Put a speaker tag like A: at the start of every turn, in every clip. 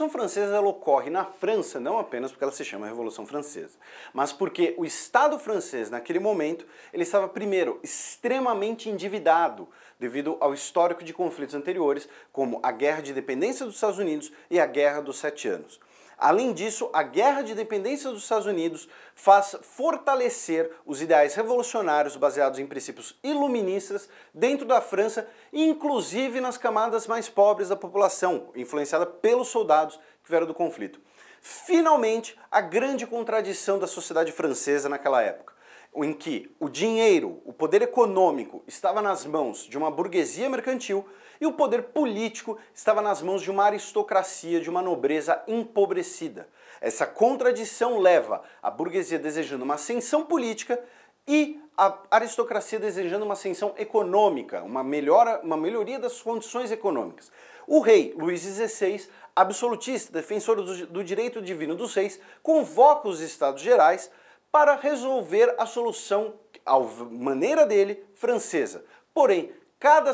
A: Revolução Francesa ela ocorre na França não apenas porque ela se chama Revolução Francesa, mas porque o Estado francês naquele momento ele estava primeiro extremamente endividado devido ao histórico de conflitos anteriores, como a Guerra de Independência dos Estados Unidos e a Guerra dos Sete Anos. Além disso, a guerra de dependência dos Estados Unidos faz fortalecer os ideais revolucionários baseados em princípios iluministas dentro da França, inclusive nas camadas mais pobres da população, influenciada pelos soldados que vieram do conflito. Finalmente, a grande contradição da sociedade francesa naquela época em que o dinheiro, o poder econômico estava nas mãos de uma burguesia mercantil e o poder político estava nas mãos de uma aristocracia, de uma nobreza empobrecida. Essa contradição leva a burguesia desejando uma ascensão política e a aristocracia desejando uma ascensão econômica, uma melhora, uma melhoria das condições econômicas. O rei Luís XVI, absolutista, defensor do, do direito divino dos reis, convoca os estados gerais para resolver a solução à maneira dele, francesa. Porém, cada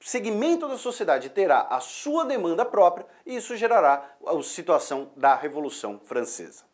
A: segmento da sociedade terá a sua demanda própria e isso gerará a situação da Revolução Francesa.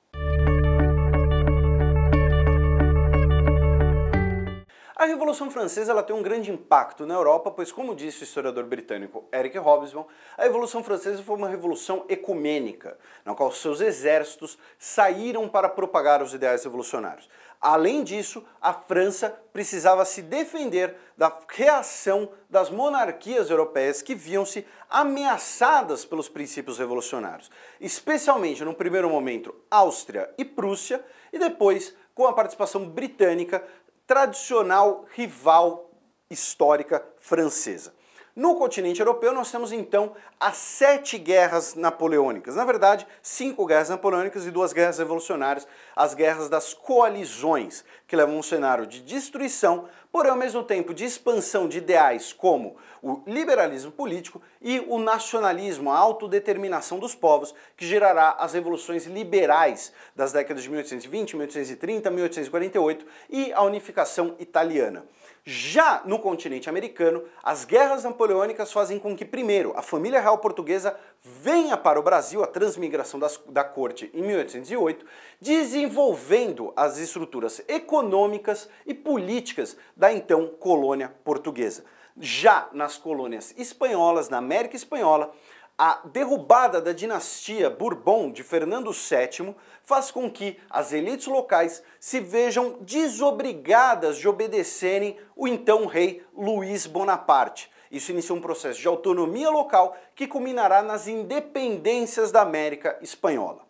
A: A Revolução Francesa ela tem um grande impacto na Europa, pois, como disse o historiador britânico Eric Hobsbawm, a Revolução Francesa foi uma revolução ecumênica, na qual seus exércitos saíram para propagar os ideais revolucionários. Além disso, a França precisava se defender da reação das monarquias europeias que viam-se ameaçadas pelos princípios revolucionários, especialmente no primeiro momento Áustria e Prússia, e depois com a participação britânica tradicional rival histórica francesa. No continente europeu, nós temos então as sete guerras napoleônicas. Na verdade, cinco guerras napoleônicas e duas guerras revolucionárias, as guerras das coalizões, que levam um cenário de destruição porém ao mesmo tempo de expansão de ideais como o liberalismo político e o nacionalismo, a autodeterminação dos povos, que gerará as revoluções liberais das décadas de 1820, 1830, 1848 e a unificação italiana. Já no continente americano, as guerras napoleônicas fazem com que, primeiro, a família real portuguesa venha para o Brasil a transmigração das, da corte em 1808, desenvolvendo as estruturas econômicas e políticas da então colônia portuguesa. Já nas colônias espanholas, na América Espanhola, a derrubada da dinastia Bourbon de Fernando VII faz com que as elites locais se vejam desobrigadas de obedecerem o então rei Luís Bonaparte. Isso inicia um processo de autonomia local que culminará nas independências da América Espanhola.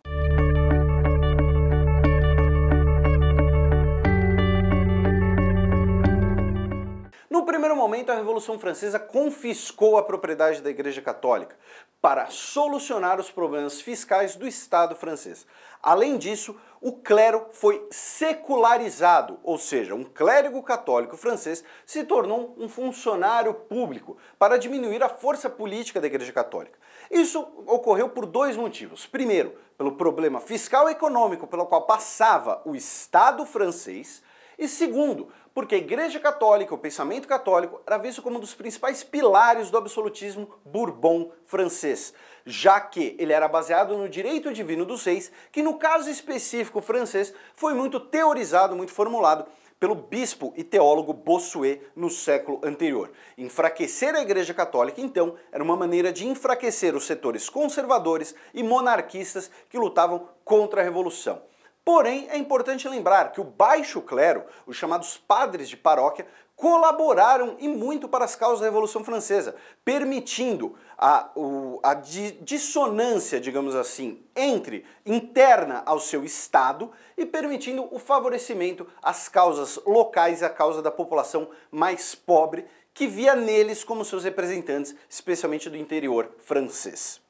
A: No primeiro momento, a Revolução Francesa confiscou a propriedade da Igreja Católica para solucionar os problemas fiscais do Estado francês. Além disso, o clero foi secularizado, ou seja, um clérigo católico francês se tornou um funcionário público para diminuir a força política da Igreja Católica. Isso ocorreu por dois motivos. Primeiro, pelo problema fiscal e econômico pelo qual passava o Estado francês, e segundo, porque a Igreja Católica, o pensamento católico, era visto como um dos principais pilares do absolutismo bourbon francês, já que ele era baseado no direito divino dos reis, que no caso específico francês foi muito teorizado, muito formulado pelo bispo e teólogo Bossuet no século anterior. Enfraquecer a Igreja Católica, então, era uma maneira de enfraquecer os setores conservadores e monarquistas que lutavam contra a Revolução. Porém, é importante lembrar que o baixo clero, os chamados padres de paróquia, colaboraram e muito para as causas da Revolução Francesa, permitindo a, o, a di dissonância, digamos assim, entre interna ao seu Estado e permitindo o favorecimento às causas locais e à causa da população mais pobre, que via neles como seus representantes, especialmente do interior francês.